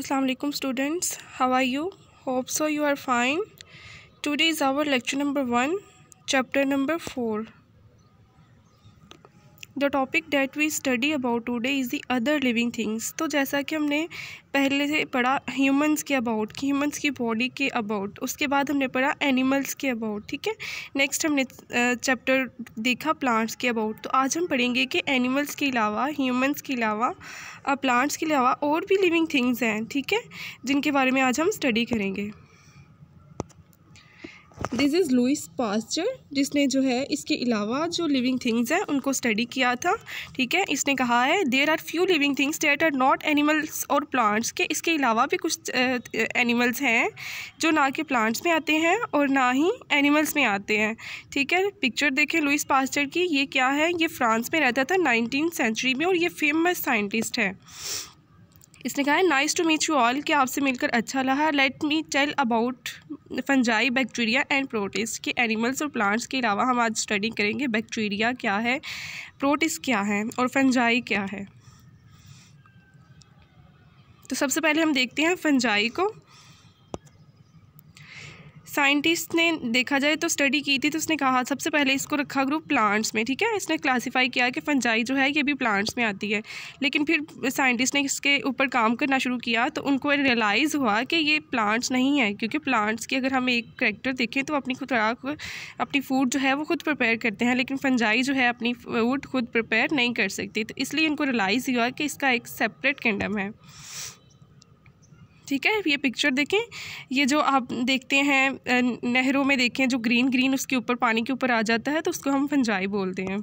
Assalamualaikum alaikum students how are you hope so you are fine today is our lecture number 1 chapter number 4 the topic that we study about today is the other living things तो जैसा कि हमने पहले से पढ़ा humans के about कि humans की बॉडी के अबाउट उसके बाद हमने पढ़ा एनिमल्स के अबाउट ठीक है नेक्स्ट हमने चैप्टर देखा प्लांट्स के अबाउट तो आज हम पढ़ेंगे कि एनिमल्स के अलावा ह्यूमंस के अलावा प्लांट्स के अलावा और भी लिविंग थिंग्स हैं ठीक है जिनके बारे में आज हम स्टडी करेंगे दिस इज़ लुइस पास्चर जिसने जो है इसके अलावा जो लिविंग थिंग्स हैं उनको स्टडी किया था ठीक है इसने कहा है there are few living things that are not animals और प्लांट्स के इसके अलावा भी कुछ एनिमल्स हैं जो ना कि प्लांट्स में आते हैं और ना ही एनिमल्स में आते हैं ठीक है पिक्चर देखें लुइस पास्चर की ये क्या है ये फ्रांस में रहता था नाइनटीन सेंचुरी में और ये फेमस साइंटिस्ट है इसने कहा है nice to meet you all कि आपसे मिलकर अच्छा लगा let me tell about fungi bacteria and protists कि एनिमल्स और प्लांट्स के अलावा हम आज स्टडी करेंगे बैक्टीरिया क्या है प्रोटीस क्या है और फंजाई क्या है तो सबसे पहले हम देखते हैं फंजाई को साइंटिस्ट ने देखा जाए तो स्टडी की थी तो उसने कहा सबसे पहले इसको रखा ग्रुप प्लांट्स में ठीक है इसने क्लासिफाई किया कि फंजाई जो है ये भी प्लांट्स में आती है लेकिन फिर साइंटिस्ट ने इसके ऊपर काम करना शुरू किया तो उनको रियलाइज़ हुआ कि ये प्लांट्स नहीं है क्योंकि प्लांट्स की अगर हम एक करेक्टर देखें तो अपनी खुराक अपनी फूड जो है वो खुद प्रपेयर करते हैं लेकिन फंजाई जो है अपनी फूड खुद प्रपेयर नहीं कर सकती तो इसलिए इनको रियलाइज़ हुआ कि इसका एक सेपरेट किंगडम है ठीक है ये पिक्चर देखें ये जो आप देखते हैं नहरों में देखें जो ग्रीन ग्रीन उसके ऊपर पानी के ऊपर आ जाता है तो उसको हम फंजाई बोलते हैं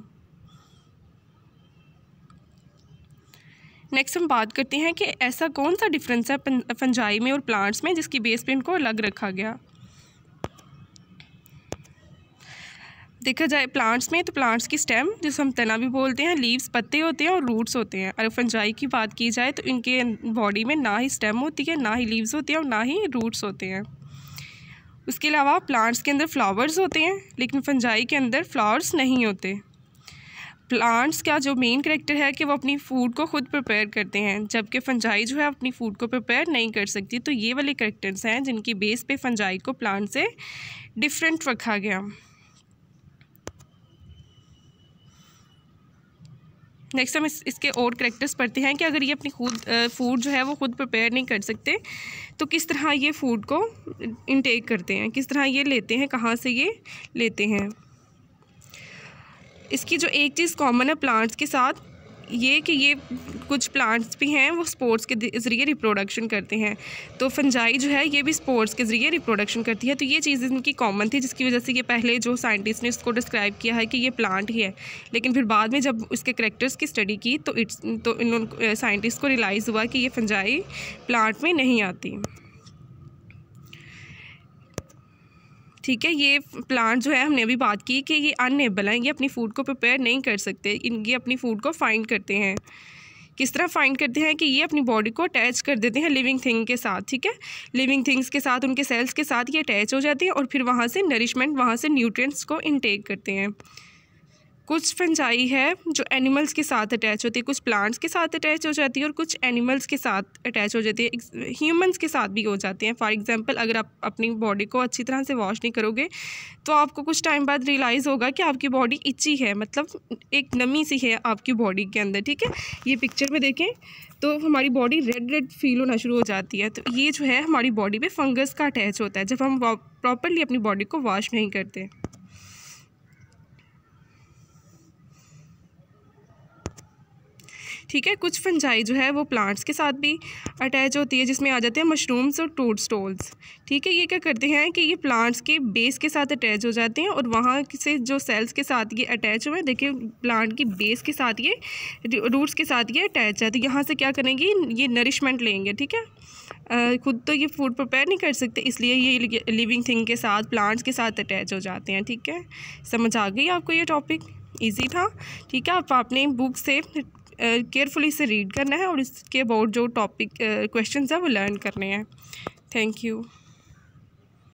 नेक्स्ट हम बात करते हैं कि ऐसा कौन सा डिफरेंस है फंजाई में और प्लांट्स में जिसकी बेस पे इनको अलग रखा गया देखा जाए प्लांट्स में तो प्लांट्स की स्टेम जिसे हम तना भी बोलते हैं लीव्स पत्ते होते हैं और रूट्स होते हैं अगर फंजाई की बात की जाए तो इनके बॉडी में ना ही स्टेम होती है ना ही लीव्स होती हैं और ना ही रूट्स होते हैं उसके अलावा प्लांट्स के अंदर फ्लावर्स होते हैं लेकिन फंजाई के अंदर फ्लावर्स नहीं होते प्लांट्स का जो मेन करेक्टर है कि वो अपनी फूड को खुद प्रिपेयर करते हैं जबकि फंजाई जो है अपनी फूड को प्रिपेयर नहीं कर सकती तो ये वाले करेक्टर्स हैं जिनकी बेस पे फंजाई को प्लांट से डिफरेंट रखा गया नेक्स्ट हम इस, इसके और करेक्टर्स पढ़ते हैं कि अगर ये अपनी खुद फूड जो है वो खुद प्रिपेयर नहीं कर सकते तो किस तरह ये फूड को इनटेक करते हैं किस तरह ये लेते हैं कहाँ से ये लेते हैं इसकी जो एक चीज़ कॉमन है प्लांट्स के साथ ये कि ये कुछ प्लांट्स भी हैं वो स्पोर्ट्स के ज़रिए रिप्रोडक्शन करते हैं तो फंजाई जो है ये भी स्पोर्ट्स के ज़रिए रिप्रोडक्शन करती है तो ये चीज़ इनकी कॉमन थी जिसकी वजह से ये पहले जो साइंटिस्ट ने इसको डिस्क्राइब किया है कि ये प्लांट ही है लेकिन फिर बाद में जब उसके करेक्टर्स की स्टडी की तो इट्स तो इन साइंटिस्ट को रियलाइज़ हुआ कि ये फंजाई प्लांट में नहीं आती ठीक है ये प्लांट जो है हमने अभी बात की कि ये अनएबल हैं ये अपनी फूड को प्रिपेयर नहीं कर सकते इनकी अपनी फूड को फाइंड करते हैं किस तरह फाइंड करते हैं कि ये अपनी बॉडी को अटैच कर देते हैं लिविंग थिंग के साथ ठीक है लिविंग थिंग्स के साथ उनके सेल्स के साथ ये अटैच हो जाती है और फिर वहाँ से नरिशमेंट वहाँ से न्यूट्रिएंट्स को इनटेक करते हैं कुछ फंजाई है जो एनिमल्स के साथ अटैच होती है कुछ प्लांट्स के साथ अटैच हो जाती है और कुछ एनिमल्स के साथ अटैच हो जाती है ह्यूमंस के साथ भी हो जाते हैं फॉर एग्जांपल अगर आप अपनी बॉडी को अच्छी तरह से वॉश नहीं करोगे तो आपको कुछ टाइम बाद रियलाइज़ होगा कि आपकी बॉडी इच्ची है मतलब एक नमी सी है आपकी बॉडी के अंदर ठीक है ये पिक्चर में देखें तो हमारी बॉडी रेड रेड फील होना शुरू हो जाती है तो ये जो है हमारी बॉडी पर फंगस का अटैच होता है जब हम प्रॉपरली अपनी बॉडी को वॉश नहीं करते ठीक है कुछ फंजाई जो है वो प्लांट्स के साथ भी अटैच होती है जिसमें आ जाते हैं मशरूम्स और टूट स्टोल्स ठीक है ये क्या करते हैं कि ये प्लांट्स के बेस के साथ अटैच हो जाते हैं और वहाँ से जो सेल्स के साथ ये अटैच हुए हैं देखिए प्लांट की बेस के साथ ये रूट्स के साथ ये अटैच है तो यहाँ से क्या करेंगे ये नरिशमेंट लेंगे ठीक है खुद तो ये फूड प्रिपेयर नहीं कर सकते इसलिए ये लिविंग थिंग के साथ प्लांट्स के साथ अटैच हो जाते हैं ठीक है समझ आ गई आपको ये टॉपिक इजी था ठीक है आप अपने बुक से केयरफुली इसे रीड करना है और इसके अबाउट जो टॉपिक क्वेश्चंस हैं वो लर्न करने हैं थैंक यू